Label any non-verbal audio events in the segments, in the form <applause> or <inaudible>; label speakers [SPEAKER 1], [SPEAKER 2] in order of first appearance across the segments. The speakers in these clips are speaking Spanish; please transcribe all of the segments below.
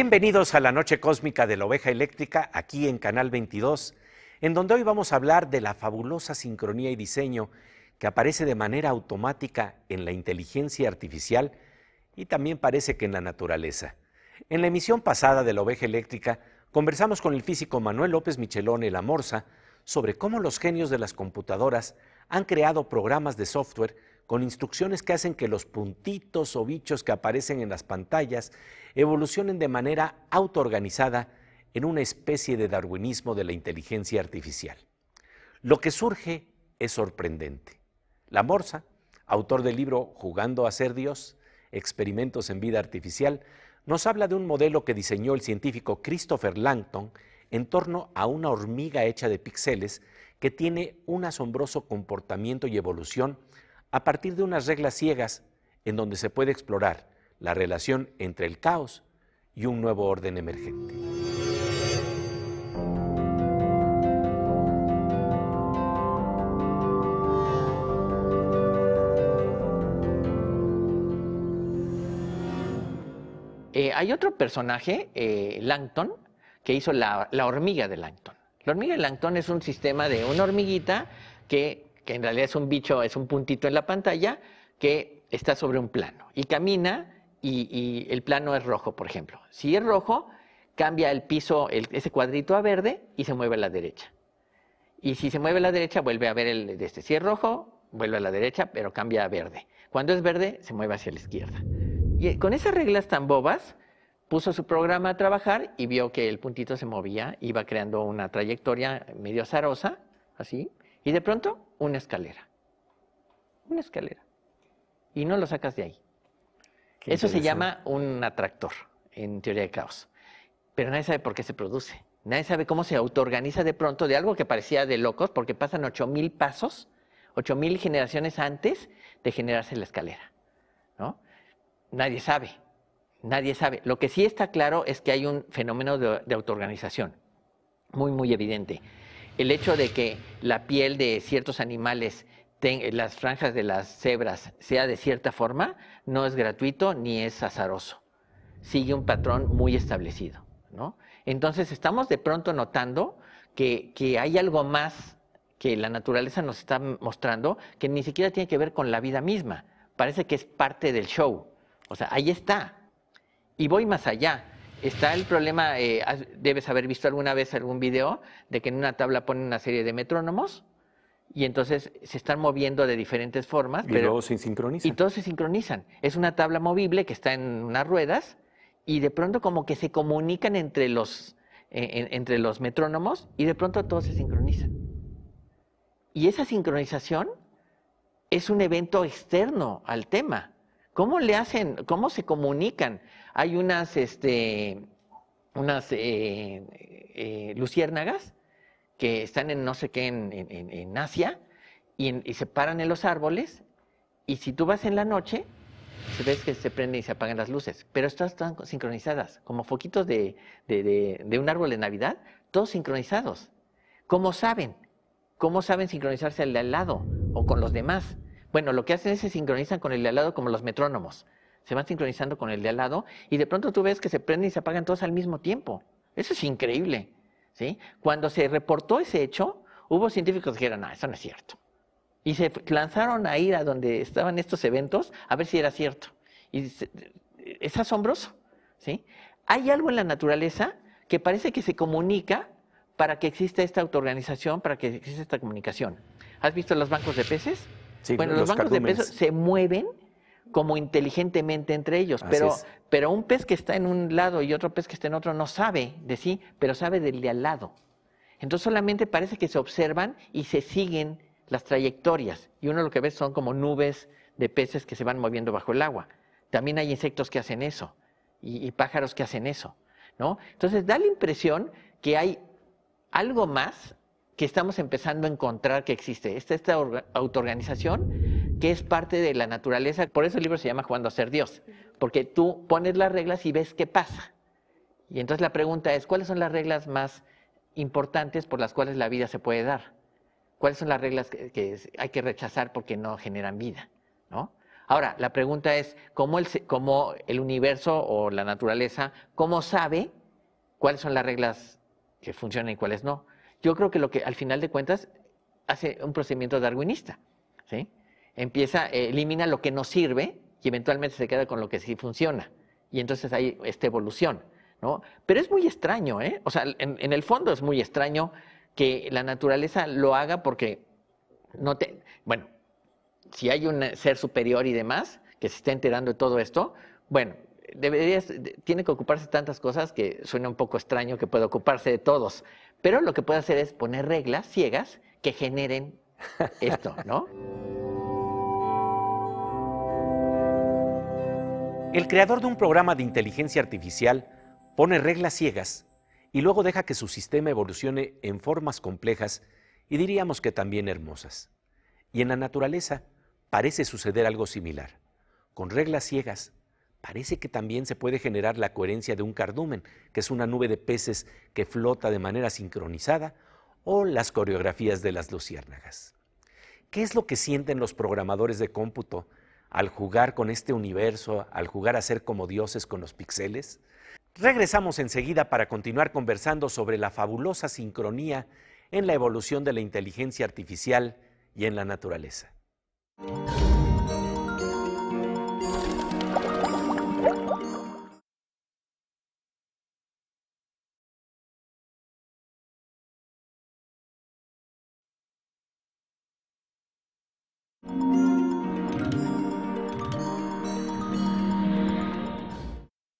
[SPEAKER 1] Bienvenidos a la Noche Cósmica de la Oveja Eléctrica aquí en Canal 22, en donde hoy vamos a hablar de la fabulosa sincronía y diseño que aparece de manera automática en la inteligencia artificial y también parece que en la naturaleza. En la emisión pasada de la Oveja Eléctrica conversamos con el físico Manuel López Michelón La Morsa sobre cómo los genios de las computadoras han creado programas de software con instrucciones que hacen que los puntitos o bichos que aparecen en las pantallas evolucionen de manera autoorganizada en una especie de darwinismo de la inteligencia artificial. Lo que surge es sorprendente. La Morsa, autor del libro Jugando a ser Dios, Experimentos en Vida Artificial, nos habla de un modelo que diseñó el científico Christopher Langton en torno a una hormiga hecha de píxeles que tiene un asombroso comportamiento y evolución a partir de unas reglas ciegas en donde se puede explorar la relación entre el caos y un nuevo orden emergente.
[SPEAKER 2] Eh, hay otro personaje, eh, Langton, que hizo la hormiga de Langton. La hormiga de Langton es un sistema de una hormiguita que que en realidad es un bicho, es un puntito en la pantalla que está sobre un plano y camina y, el plano es rojo, por ejemplo. Si es rojo, cambia el piso, ese cuadrito a verde y se mueve a la derecha. Y si se mueve a la derecha, vuelve a ver el de este. Si es rojo, vuelve a la derecha, pero cambia a verde. Cuando es verde, se mueve hacia la izquierda. Y eh, con esas reglas tan bobas, puso su programa a trabajar y vio que el puntito se movía, iba creando una trayectoria medio azarosa, así, y de pronto, una escalera. Una escalera. Y no lo sacas de ahí. Eso se llama un atractor en teoría de caos. Pero nadie sabe por qué se produce. Nadie sabe cómo se autoorganiza de pronto de algo que parecía de locos, porque pasan 8000 pasos, 8000 generaciones antes de generarse la escalera. ¿no? Nadie sabe. Nadie sabe. Lo que sí está claro es que hay un fenómeno de autoorganización muy, muy evidente el hecho de que la piel de ciertos animales, las franjas de las cebras, sea de cierta forma, no es gratuito ni es azaroso. Sigue un patrón muy establecido, Entonces estamos de pronto notando que, que hay algo más que la naturaleza nos está mostrando que ni siquiera tiene que ver con la vida misma. Parece que es parte del show. O sea, ahí está. Y voy más allá está el problema, eh, debes haber visto alguna vez algún video de que en una tabla ponen una serie de metrónomos y entonces se están moviendo de diferentes formas. pero, luego se sincronizan. Y todos se sincronizan. Es una tabla movible que está en unas ruedas y de pronto como que se comunican entre los, eh, entre los metrónomos y de pronto todos se sincronizan. Y esa sincronización es un evento externo al tema. ¿Cómo le hacen? ¿Cómo se comunican? hay unas, este, unas eh, eh, luciérnagas que están en no sé qué, en, Asia, y, se paran en los árboles, y si tú vas en la noche, se ves que se prenden y se apagan las luces, pero estas están sincronizadas, como foquitos de, de, un árbol de Navidad, todos sincronizados. ¿Cómo saben? ¿Cómo saben sincronizarse al de al lado o con los demás? Bueno, lo que hacen es se sincronizan con el de al lado como los metrónomos se van sincronizando con el de al lado y de pronto tú ves que se prenden y se apagan todos al mismo tiempo. Eso es increíble. ¿sí? Cuando se reportó ese hecho, hubo científicos que dijeron, no, eso no es cierto. Y se lanzaron a ir a donde estaban estos eventos a ver si era cierto. Y es asombroso. ¿sí? Hay algo en la naturaleza que parece que se comunica para que exista esta autoorganización, para que exista esta comunicación. ¿Has visto los bancos de peces? Sí, bueno, los, bancos de peces se mueven como inteligentemente entre ellos. pero, pero un pez que está en un lado y otro pez que está en otro no sabe de sí, pero sabe del de al lado. Entonces solamente parece que se observan y se siguen las trayectorias. Y uno lo que ve son como nubes de peces que se van moviendo bajo el agua. También hay insectos que hacen eso y, pájaros que hacen eso. ¿no? Entonces da la impresión que hay algo más que estamos empezando a encontrar que existe. Esta, esta autoorganización que es parte de la naturaleza. Por eso el libro se llama Jugando a ser Dios, porque tú pones las reglas y ves qué pasa. Y entonces la pregunta es, ¿cuáles son las reglas más importantes por las cuales la vida se puede dar? ¿Cuáles son las reglas que, hay que rechazar porque no generan vida? ¿no? Ahora, la pregunta es, ¿cómo el, ¿cómo el universo o la naturaleza, cómo sabe cuáles son las reglas que funcionan y cuáles no? Yo creo que lo que al final de cuentas hace un procedimiento darwinista, ¿sí? empieza, eh, elimina lo que no sirve y eventualmente se queda con lo que sí funciona. Y entonces hay esta evolución, ¿no? Pero es muy extraño, ¿eh? O sea, en, el fondo es muy extraño que la naturaleza lo haga porque no te... Bueno, si hay un ser superior y demás que se está enterando de todo esto, bueno, deberías, tiene que ocuparse de tantas cosas que suena un poco extraño que pueda ocuparse de todos. Pero lo que puede hacer es poner reglas ciegas que generen esto, ¿no? <laughs>
[SPEAKER 1] El creador de un programa de inteligencia artificial pone reglas ciegas y luego deja que su sistema evolucione en formas complejas y diríamos que también hermosas. Y en la naturaleza parece suceder algo similar. Con reglas ciegas parece que también se puede generar la coherencia de un cardumen, que es una nube de peces que flota de manera sincronizada, o las coreografías de las luciérnagas. ¿Qué es lo que sienten los programadores de cómputo al jugar con este universo, al jugar a ser como dioses con los pixeles? Regresamos enseguida para continuar conversando sobre la fabulosa sincronía en la evolución de la inteligencia artificial y en la naturaleza.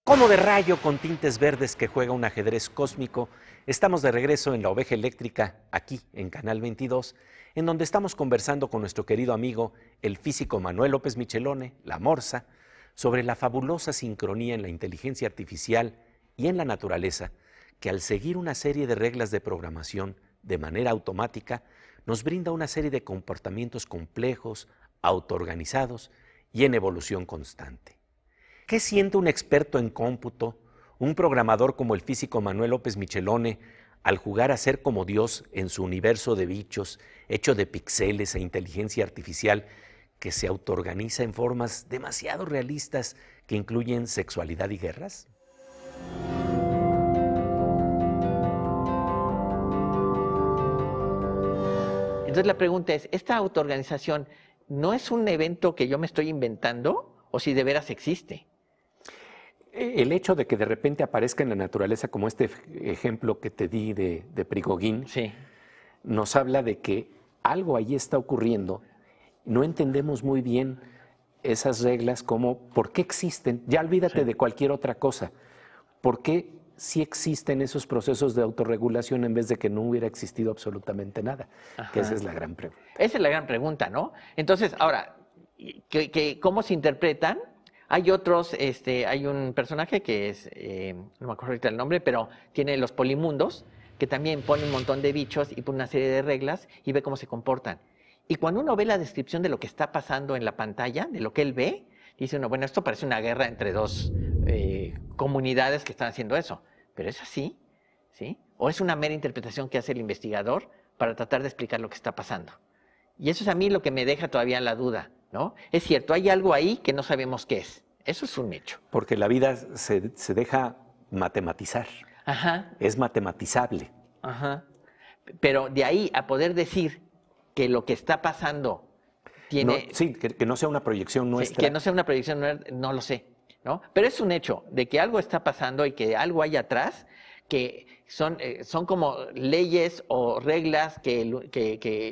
[SPEAKER 1] Como de rayo con tintes verdes que juega un ajedrez cósmico, estamos de regreso en la oveja eléctrica, aquí en Canal 22, en donde estamos conversando con nuestro querido amigo, el físico Manuel López Michelone, la Morsa, sobre la fabulosa sincronía en la inteligencia artificial y en la naturaleza, que al seguir una serie de reglas de programación de manera automática, nos brinda una serie de comportamientos complejos, autoorganizados y en evolución constante. ¿Qué siente un experto en cómputo, un programador como el físico Manuel López Michelone, al jugar a ser como Dios en su universo de bichos, hecho de pixeles e inteligencia artificial, que se autoorganiza en formas demasiado realistas que incluyen sexualidad y guerras?
[SPEAKER 2] Entonces la pregunta es, ¿esta autoorganización no es un evento que yo me estoy inventando o si de veras existe?
[SPEAKER 1] E, el hecho de que de repente aparezca en la naturaleza, como este ejemplo que te di de, de nos habla de que algo allí está ocurriendo. No entendemos muy bien esas reglas como por qué existen. Ya olvídate de cualquier otra cosa. ¿Por qué sí existen esos procesos de autorregulación en vez de que no hubiera existido absolutamente nada? esa es la gran pregunta.
[SPEAKER 2] Esa es la gran pregunta, ¿no? Entonces, ahora, cómo se interpretan? Hay otros, este, hay un personaje que es, eh, no me acuerdo ahorita el nombre, pero tiene los polimundos, que también pone un montón de bichos y pone una serie de reglas y ve cómo se comportan. Y cuando uno ve la descripción de lo que está pasando en la pantalla, de lo que él ve, dice uno, bueno, esto parece una guerra entre dos eh, comunidades que están haciendo eso. Pero es así, ¿sí? O es una mera interpretación que hace el investigador para tratar de explicar lo que está pasando. Y eso es a mí lo que me deja todavía la duda. ¿no? Es cierto, hay algo ahí que no sabemos qué es. Eso es un hecho.
[SPEAKER 1] Porque la vida se, deja matematizar. Ajá. Es matematizable.
[SPEAKER 2] Ajá. Pero de ahí a poder decir que lo que está pasando tiene...
[SPEAKER 1] sí, que, no sea una proyección nuestra. que no
[SPEAKER 2] sea una proyección nuestra, no lo sé. Pero es un hecho de que algo está pasando y que algo hay atrás que son, eh, son como leyes o reglas que,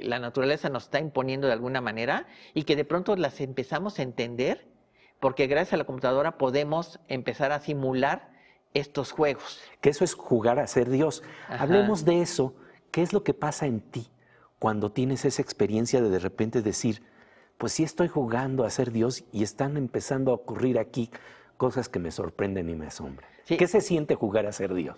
[SPEAKER 2] la naturaleza nos está imponiendo de alguna manera y que de pronto las empezamos a entender porque gracias a la computadora podemos empezar a simular estos juegos. Que eso es jugar a
[SPEAKER 1] ser Dios. Hablemos de eso. ¿Qué es lo que pasa en ti cuando tienes esa experiencia de de repente decir, pues sí estoy jugando a ser Dios y están empezando a ocurrir aquí cosas que me sorprenden y me asombran? ¿Qué se siente jugar a ser Dios?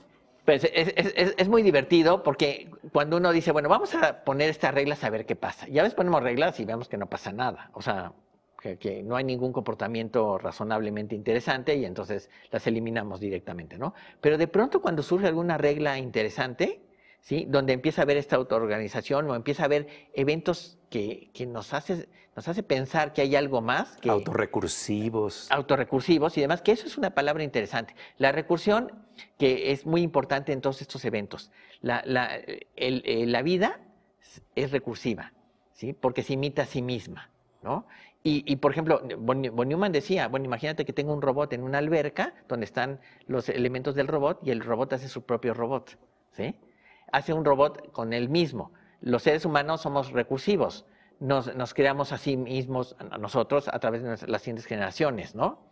[SPEAKER 2] Pues es, muy divertido porque cuando uno dice, bueno, vamos a poner estas reglas a ver qué pasa. ya a veces ponemos reglas y vemos que no pasa nada. O sea, que, que no hay ningún comportamiento razonablemente interesante y entonces las eliminamos directamente, ¿no? Pero de pronto cuando surge alguna regla interesante, donde empieza a haber esta autoorganización o empieza a haber eventos que, nos, hace, nos hace pensar que hay algo más. Que, autorrecursivos. Autorrecursivos y demás, que eso es una palabra interesante. La recursión, que es muy importante en todos estos eventos. La, la, eh, la vida es recursiva, ¿sí? Porque se imita a sí misma, ¿no? Y, por ejemplo, von, von, decía, bueno, imagínate que tengo un robot en una alberca donde están los elementos del robot y el robot hace su propio robot, ¿sí? hace un robot con él mismo. Los seres humanos somos recursivos, nos, creamos a sí mismos, a nosotros, a través de las siguientes generaciones, ¿no?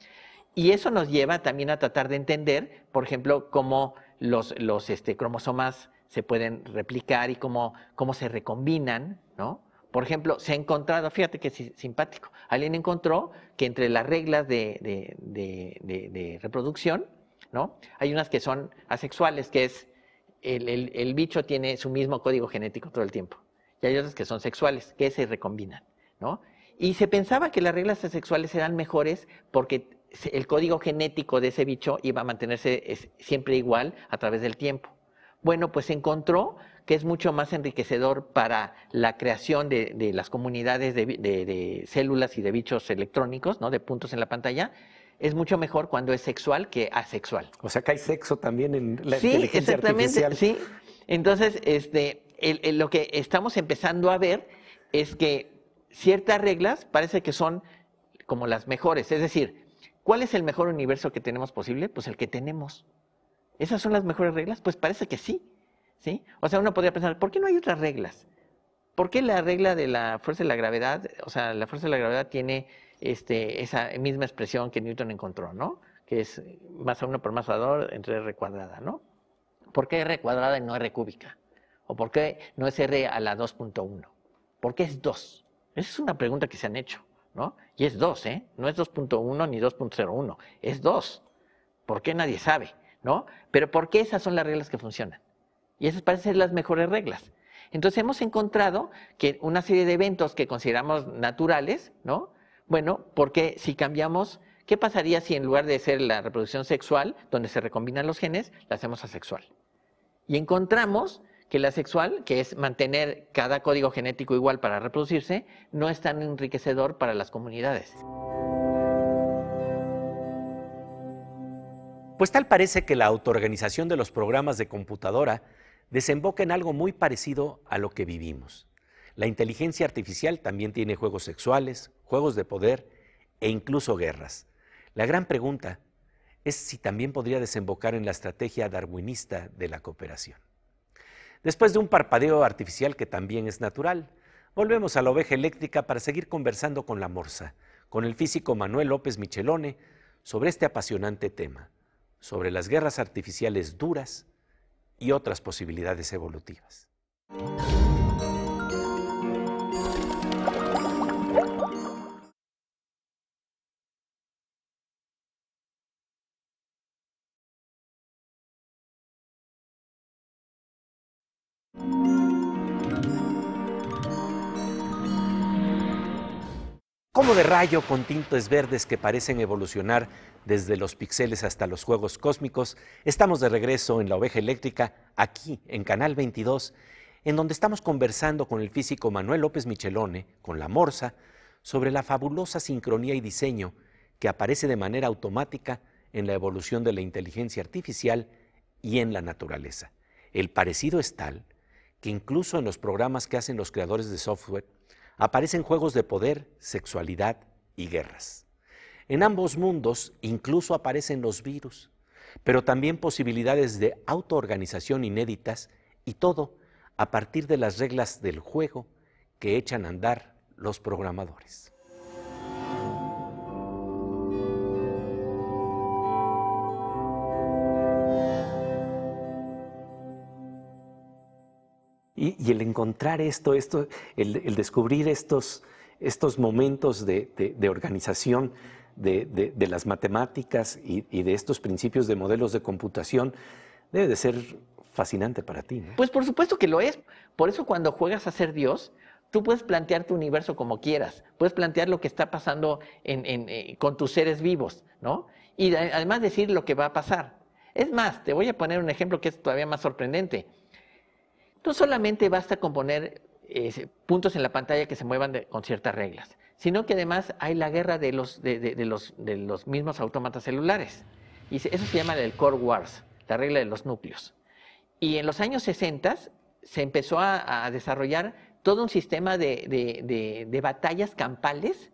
[SPEAKER 2] Y eso nos lleva también a tratar de entender, por ejemplo, cómo los, los este, cromosomas se pueden replicar y cómo, cómo se recombinan, ¿no? Por ejemplo, se ha encontrado, fíjate que es simpático, alguien encontró que entre las reglas de, de reproducción, ¿no? Hay unas que son asexuales, que es el, bicho tiene su mismo código genético todo el tiempo. Y hay otros que son sexuales, que se recombinan, Y se pensaba que las reglas sexuales eran mejores porque el código genético de ese bicho iba a mantenerse siempre igual a través del tiempo. Bueno, pues se encontró que es mucho más enriquecedor para la creación de, las comunidades de, de, células y de bichos electrónicos, ¿no? de puntos en la pantalla, es mucho mejor cuando es sexual que asexual. O sea que hay sexo también en la sí, exactamente, Sí, entonces este, lo que estamos empezando a ver es que ciertas reglas parece que son como las mejores. Es decir, ¿cuál es el mejor universo que tenemos posible? Pues el que tenemos. ¿Esas son las mejores reglas? Pues parece que sí. ¿sí? O sea, uno podría pensar, ¿por qué no hay otras reglas? ¿Por qué la regla de la fuerza de la gravedad, o sea, la fuerza de la gravedad tiene este, esa misma expresión que Newton encontró, ¿no? Que es eh, masa 1 por masa 2 entre R cuadrada, ¿no? ¿Por qué R cuadrada y no R cúbica? ¿O por qué no es R a la 2.1? ¿Por qué es 2? Esa es una pregunta que se han hecho, ¿no? Y es 2, ¿eh? No es 2.1 ni 2.01, es 2. ¿Por qué nadie sabe, no? Pero ¿por qué esas son las reglas que funcionan? Y esas parecen ser las mejores reglas. Entonces hemos encontrado que una serie de eventos que consideramos naturales, ¿no? Bueno, porque si cambiamos, ¿qué pasaría si en lugar de ser la reproducción sexual, donde se recombinan los genes, la hacemos asexual? Y encontramos que la sexual, que es mantener cada código genético igual para reproducirse, no es tan enriquecedor para las comunidades. Pues tal parece que la autoorganización de los programas de
[SPEAKER 1] computadora desemboca en algo muy parecido a lo que vivimos. La inteligencia artificial también tiene juegos sexuales, juegos de poder e incluso guerras. La gran pregunta es si también podría desembocar en la estrategia darwinista de la cooperación. Después de un parpadeo artificial que también es natural, volvemos a la oveja eléctrica para seguir conversando con la morsa, con el físico Manuel López Michelone, sobre este apasionante tema, sobre las guerras artificiales duras y otras posibilidades evolutivas. como de rayo con tintes verdes que parecen evolucionar desde los pixeles hasta los juegos cósmicos, estamos de regreso en la oveja eléctrica, aquí en Canal 22, en donde estamos conversando con el físico Manuel López Michelone, con la Morsa, sobre la fabulosa sincronía y diseño que aparece de manera automática en la evolución de la inteligencia artificial y en la naturaleza. El parecido es tal que incluso en los programas que hacen los creadores de software, aparecen juegos de poder, sexualidad y guerras. En ambos mundos incluso aparecen los virus, pero también posibilidades de autoorganización inéditas y todo a partir de las reglas del juego que echan a andar los programadores. Y, el encontrar esto, el, descubrir estos, momentos de, organización de, las matemáticas y, de estos principios de modelos de computación, debe de ser fascinante para ti.
[SPEAKER 2] Pues por supuesto que lo es. Por eso cuando juegas a ser Dios, tú puedes plantear tu universo como quieras, puedes plantear lo que está pasando eh, con tus seres vivos, ¿no? Y eh, además decir lo que va a pasar. Es más, te voy a poner un ejemplo que es todavía más sorprendente. No solamente basta con poner eh, puntos en la pantalla que se muevan con ciertas reglas, sino que además hay la guerra de los, de, los, de los mismos autómatas celulares. Y eso se llama el Core Wars, la regla de los núcleos. Y en los años 60 se empezó a, a desarrollar todo un sistema de batallas campales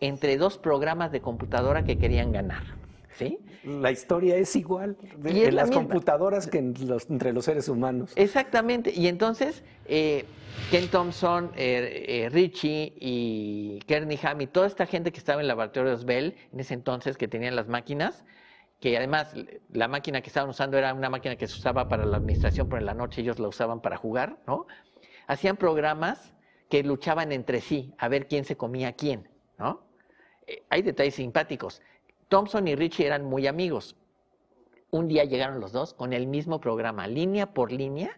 [SPEAKER 2] entre dos programas de computadora que querían ganar. ¿Sí?
[SPEAKER 1] La historia es igual de, en las computadoras que entre los seres
[SPEAKER 2] humanos. Exactamente. Y entonces, eh, Ken Thompson, eh, eh Richie y Kearney Ham y toda esta gente que estaba en el laboratorio de Bell en ese entonces que tenían las máquinas, que además la máquina que estaban usando era una máquina que se usaba para la administración, por la noche ellos la usaban para jugar, ¿no? Hacían programas que luchaban entre sí a ver quién se comía a quién, ¿no? Eh, hay detalles simpáticos. Thompson y Richie eran muy amigos. Un día llegaron los dos con el mismo programa, línea por línea.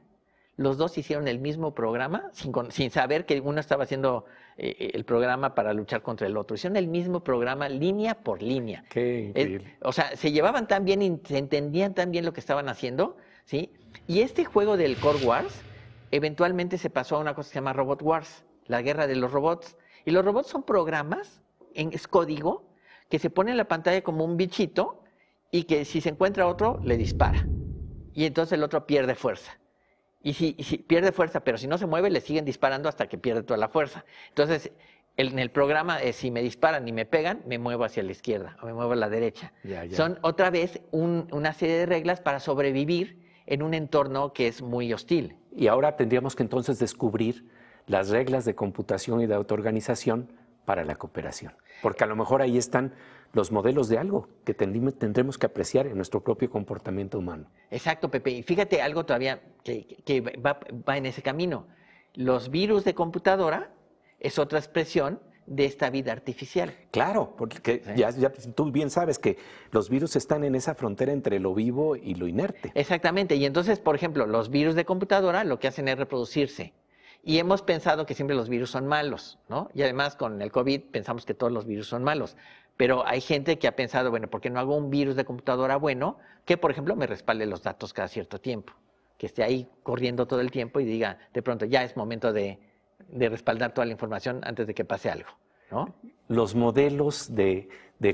[SPEAKER 2] Los dos hicieron el mismo programa sin, saber que uno estaba haciendo eh, eh, el programa para luchar contra el otro. Hicieron el mismo programa línea por línea. Qué o sea, se llevaban tan bien se entendían tan bien lo que estaban haciendo, ¿sí? Y este juego del Core Wars eventualmente se pasó a una cosa que se llama Robot Wars, la guerra de los robots. Y los robots son programas, en, es código, que se pone en la pantalla como un bichito y que si se encuentra otro, le dispara. Y entonces el otro pierde fuerza. Y si, pierde fuerza, pero si no se mueve, le siguen disparando hasta que pierde toda la fuerza. Entonces, en el programa, eh, si me disparan y me pegan, me muevo hacia la izquierda o me muevo a la derecha. Son otra vez una serie de reglas para sobrevivir en un entorno que es muy hostil. Y
[SPEAKER 1] ahora tendríamos que entonces descubrir las reglas
[SPEAKER 2] de computación y de
[SPEAKER 1] autoorganización para la cooperación porque a lo mejor ahí están los modelos de algo que tendremos que apreciar en nuestro propio comportamiento humano.
[SPEAKER 2] Exacto, Pepe. Y fíjate algo todavía que, va, en ese camino. Los virus de computadora es otra expresión de esta vida artificial. Claro, porque
[SPEAKER 1] ya, tú bien sabes que los virus están en esa frontera entre lo vivo y lo inerte.
[SPEAKER 2] Exactamente. Y entonces, por ejemplo, los virus de computadora lo que hacen es reproducirse y hemos pensado que siempre los virus son malos, ¿no? Y además con el COVID pensamos que todos los virus son malos. Pero hay gente que ha pensado, bueno, ¿por qué no hago un virus de computadora bueno que, por ejemplo, me respalde los datos cada cierto tiempo? Que esté ahí corriendo todo el tiempo y diga, de pronto, ya es momento de, respaldar toda la información antes de que pase algo,
[SPEAKER 1] ¿no? Los modelos de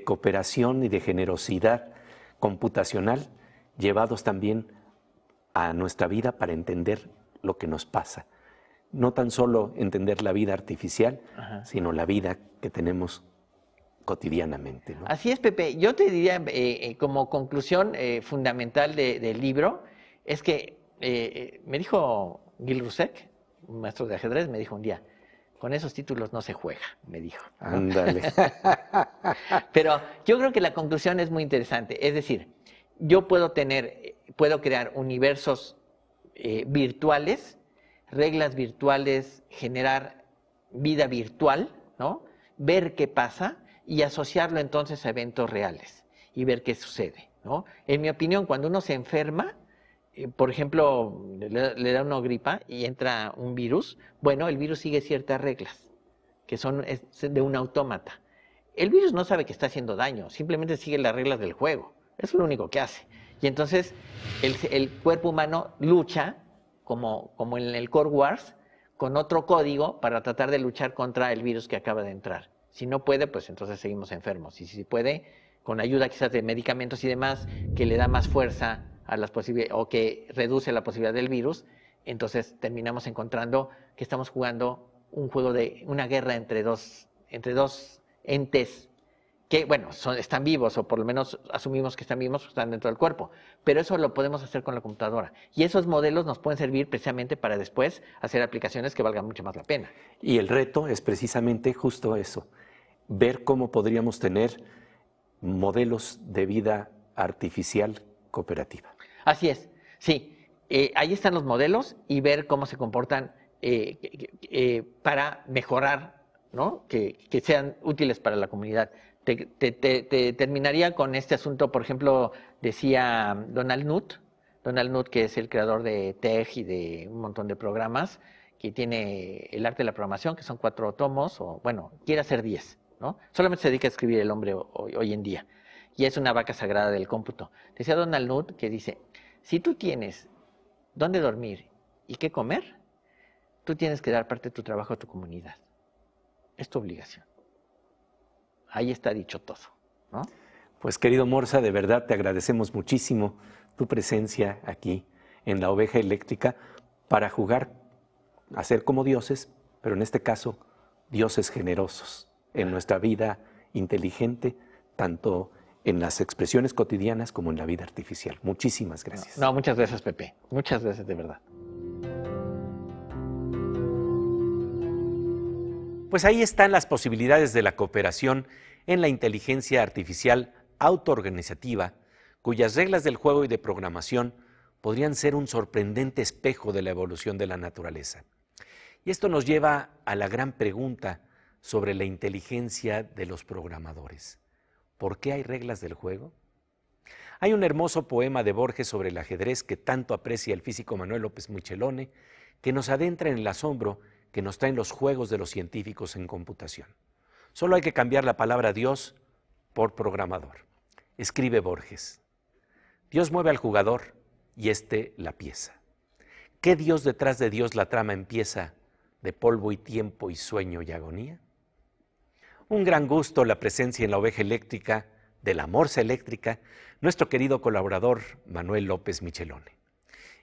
[SPEAKER 1] cooperación y de generosidad computacional llevados también a nuestra vida para entender lo que nos pasa no tan solo entender la vida artificial, sino la vida que tenemos cotidianamente.
[SPEAKER 2] Así es, Pepe. Yo te diría, eh, eh, como conclusión eh, fundamental del libro, es que me dijo Gil Rusek, un maestro de ajedrez, me dijo un día, con esos títulos no se juega, me dijo. Ándale. <laughs> Pero yo creo que la conclusión es muy interesante. Es decir, yo puedo tener, puedo crear universos virtuales reglas virtuales, generar vida virtual, ¿no? Ver qué pasa y asociarlo entonces a eventos reales y ver qué sucede, En mi opinión, cuando uno se enferma, eh, por ejemplo, le, da una gripa y entra un virus, bueno, el virus sigue ciertas reglas, que son de un autómata. El virus no sabe que está haciendo daño, simplemente sigue las reglas del juego. Eso es lo único que hace. Y entonces el cuerpo humano lucha como, como en el Core Wars, con otro código para tratar de luchar contra el virus que acaba de entrar. Si no puede, pues entonces seguimos enfermos. Y si puede, con ayuda quizás de medicamentos y demás, que le da más fuerza a las o que reduce la posibilidad del virus, entonces terminamos encontrando que estamos jugando un juego de una guerra entre dos, entre dos entes que, bueno, son, están vivos, o por lo menos asumimos que están vivos, están dentro del cuerpo. Pero eso lo podemos hacer con la computadora. Y esos modelos nos pueden servir precisamente para después hacer aplicaciones que valgan mucho más la pena.
[SPEAKER 1] Y el reto es precisamente justo eso, ver cómo podríamos tener modelos de vida artificial cooperativa.
[SPEAKER 2] Así es, sí. Eh, ahí están los modelos y ver cómo se comportan eh, eh, para mejorar, ¿no? Que, que sean útiles para la comunidad te, terminaría con este asunto, por ejemplo, decía Donald Knuth, Donald Knuth que es el creador de TEG y de un montón de programas, que tiene el arte de la programación, que son cuatro tomos, o bueno, quiere hacer diez, ¿no? Solamente se dedica a escribir el hombre hoy, hoy en día, y es una vaca sagrada del cómputo. Decía Donald Knuth que dice, si tú tienes dónde dormir y qué comer, tú tienes que dar parte de tu trabajo a tu comunidad. Es tu obligación ahí está dicho todo.
[SPEAKER 1] Pues querido Morsa, de verdad te agradecemos muchísimo tu presencia aquí en la oveja eléctrica para jugar, a ser como dioses, pero en este caso dioses generosos en nuestra vida inteligente, tanto en las expresiones cotidianas como en la vida artificial. Muchísimas gracias.
[SPEAKER 2] No, no muchas gracias Pepe, muchas gracias de verdad. Pues
[SPEAKER 1] ahí están las posibilidades de la cooperación en la inteligencia artificial autoorganizativa, cuyas reglas del juego y de programación podrían ser un sorprendente espejo de la evolución de la naturaleza. Y esto nos lleva a la gran pregunta sobre la inteligencia de los programadores. ¿Por qué hay reglas del juego? Hay un hermoso poema de Borges sobre el ajedrez que tanto aprecia el físico Manuel López Michelone, que nos adentra en el asombro que nos traen los juegos de los científicos en computación. Solo hay que cambiar la palabra Dios por programador. Escribe Borges. Dios mueve al jugador y éste la pieza. ¿Qué Dios detrás de Dios la trama empieza de polvo y tiempo y sueño y agonía? Un gran gusto la presencia en la oveja eléctrica, de la morsa eléctrica, nuestro querido colaborador Manuel López Michelone.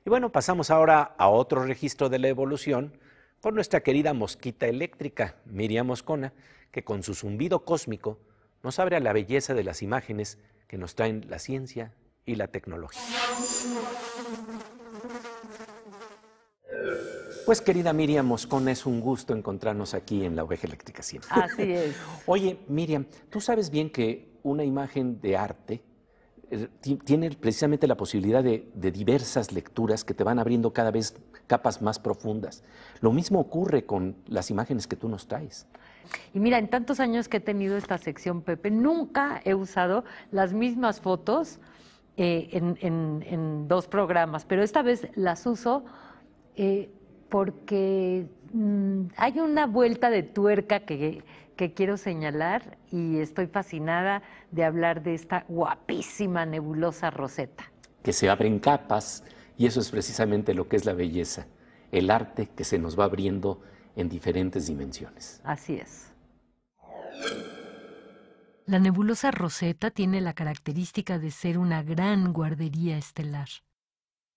[SPEAKER 1] Y bueno, pasamos ahora a otro registro de la evolución, por nuestra querida mosquita eléctrica, Miriam Moscona, que con su zumbido cósmico nos abre a la belleza de las imágenes que nos traen la ciencia y la tecnología. Pues querida Miriam Moscona, es un gusto encontrarnos aquí en la Oveja Eléctrica siempre. Así es. <laughs> Oye, Miriam, tú sabes bien que una imagen de arte tiene precisamente la posibilidad de, diversas lecturas que te van abriendo cada vez capas más profundas. Lo mismo ocurre con las imágenes que tú nos traes.
[SPEAKER 3] Y mira, en tantos años que he tenido esta sección, Pepe, nunca he usado las mismas fotos eh, en, dos programas, pero esta vez las uso eh, porque mm, hay una vuelta de tuerca que que quiero señalar y estoy fascinada de hablar de esta guapísima nebulosa roseta.
[SPEAKER 1] Que se abren capas y eso es precisamente lo que es la belleza, el arte que se nos va abriendo en diferentes dimensiones.
[SPEAKER 3] Así es. La nebulosa roseta tiene la característica de ser una gran guardería estelar.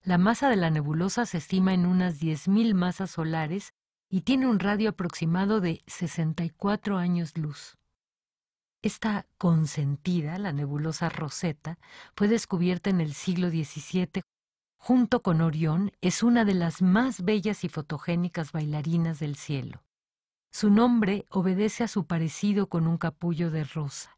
[SPEAKER 3] La masa de la nebulosa se estima en unas 10.000 masas solares y tiene un radio aproximado de 64 años luz. Esta consentida, la nebulosa Rosetta, fue descubierta en el siglo XVII. Junto con Orión, es una de las más bellas y fotogénicas bailarinas del cielo. Su nombre obedece a su parecido con un capullo de rosa.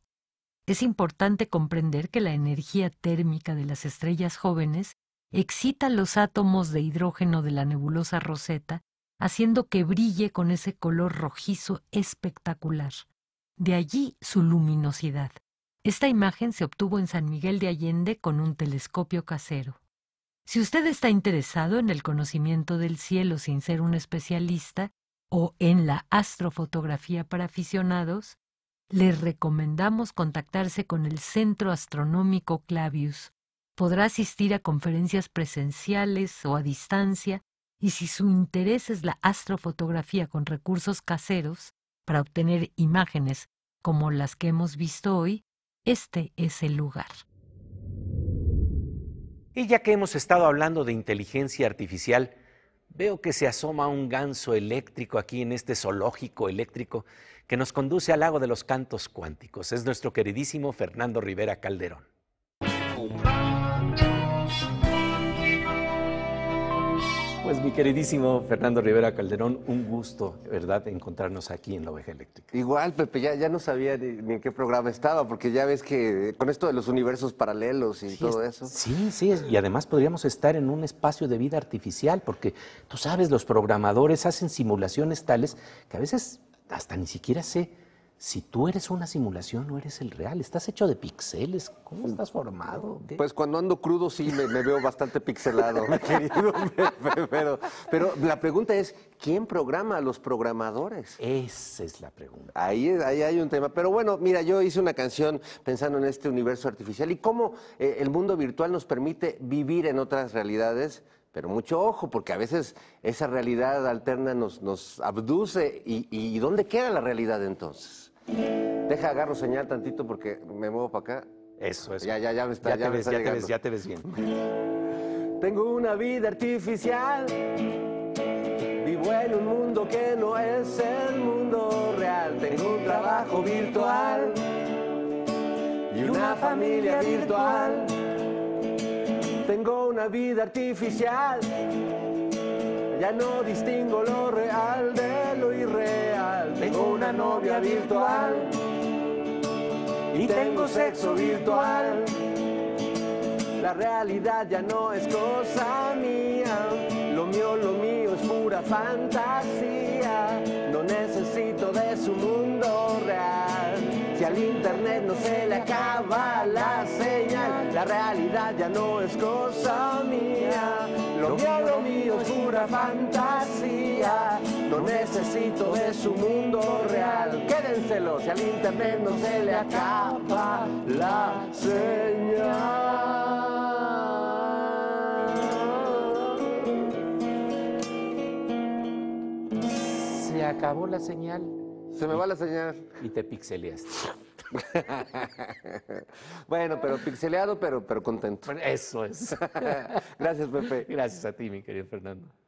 [SPEAKER 3] Es importante comprender que la energía térmica de las estrellas jóvenes excita los átomos de hidrógeno de la nebulosa Rosetta haciendo que brille con ese color rojizo espectacular. De allí su luminosidad. Esta imagen se obtuvo en San Miguel de Allende con un telescopio casero. Si usted está interesado en el conocimiento del cielo sin ser un especialista o en la astrofotografía para aficionados, le recomendamos contactarse con el Centro Astronómico Clavius. Podrá asistir a conferencias presenciales o a distancia y si su interés es la astrofotografía con recursos caseros para obtener imágenes como las que hemos visto hoy, este es el lugar.
[SPEAKER 1] Y ya que hemos estado hablando de inteligencia artificial, veo que se asoma un ganso eléctrico aquí en este zoológico eléctrico que nos conduce al lago de los cantos cuánticos. Es nuestro queridísimo Fernando Rivera Calderón. Pues mi queridísimo Fernando Rivera Calderón, un gusto, ¿verdad?, encontrarnos aquí en la oveja
[SPEAKER 4] eléctrica. Igual, Pepe, ya, ya no sabía ni, en qué programa estaba, porque ya ves que con esto de los universos paralelos y todo eso.
[SPEAKER 1] Sí, sí, y además podríamos estar en un espacio de vida artificial, porque tú sabes, los programadores hacen simulaciones tales que a veces hasta ni siquiera sé si tú eres una simulación, o eres el real. Estás hecho de pixeles. ¿Cómo mm. estás formado?
[SPEAKER 4] Pues cuando ando crudo sí me, veo bastante pixelado, <laughs> querido. Pero, la pregunta es, ¿quién programa a los programadores? Esa es la pregunta. Ahí, ahí hay un tema. Pero bueno, mira, yo hice una canción pensando en este universo artificial y cómo eh, el mundo virtual nos permite vivir en otras realidades pero mucho ojo, porque a veces esa realidad alterna nos, abduce. ¿Y dónde queda la realidad entonces? Deja, agarro señal tantito porque me muevo para acá. Eso, eso. Ya, ya, ya me está, ya, ves, ya te ves, ya te ves bien. Tengo una vida artificial. Vivo en un mundo que no es el mundo real. Tengo un trabajo virtual y una familia virtual. Tengo una vida artificial. Ya no distingo lo real de lo irreal una novia virtual y tengo sexo virtual. La realidad ya no es cosa mía, lo mío, lo mío es pura fantasía. No necesito de su mundo real. Si al internet no se le acaba la señal, la realidad ya no es cosa mía. Lo mío, lo mío es pura fantasía necesito de su mundo real. Quédenselo si al internet no se le acaba la señal. Se acabó la señal. Se me va la señal. Y te pixeleaste. <laughs> bueno, pero pixeleado, pero, pero contento. eso es. <laughs> Gracias, Pepe. Gracias a ti, mi querido Fernando.